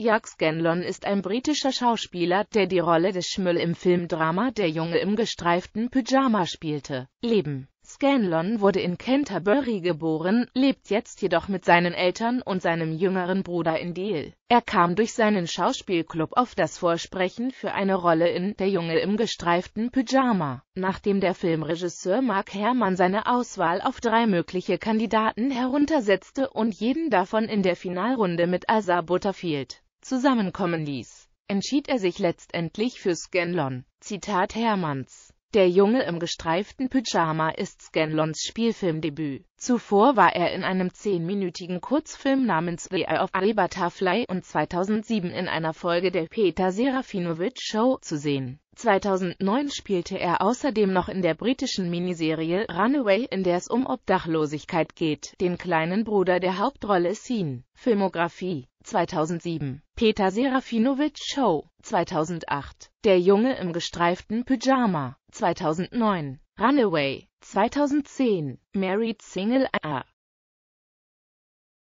Jack Scanlon ist ein britischer Schauspieler, der die Rolle des Schmüll im Filmdrama Der Junge im gestreiften Pyjama spielte. Leben Scanlon wurde in Canterbury geboren, lebt jetzt jedoch mit seinen Eltern und seinem jüngeren Bruder in Deal. Er kam durch seinen Schauspielclub auf das Vorsprechen für eine Rolle in Der Junge im gestreiften Pyjama, nachdem der Filmregisseur Mark Herrmann seine Auswahl auf drei mögliche Kandidaten heruntersetzte und jeden davon in der Finalrunde mit Asa Butterfield zusammenkommen ließ, entschied er sich letztendlich für Scanlon. Zitat Hermanns der Junge im gestreiften Pyjama ist Scanlons Spielfilmdebüt. Zuvor war er in einem zehnminütigen Kurzfilm namens The Eye of a Butterfly und 2007 in einer Folge der Peter Serafinowitz Show zu sehen. 2009 spielte er außerdem noch in der britischen Miniserie Runaway, in der es um Obdachlosigkeit geht, den kleinen Bruder der Hauptrolle Scene. Filmografie 2007 Peter Serafinowitz Show 2008 Der Junge im gestreiften Pyjama 2009, Runaway, 2010, Married Single A.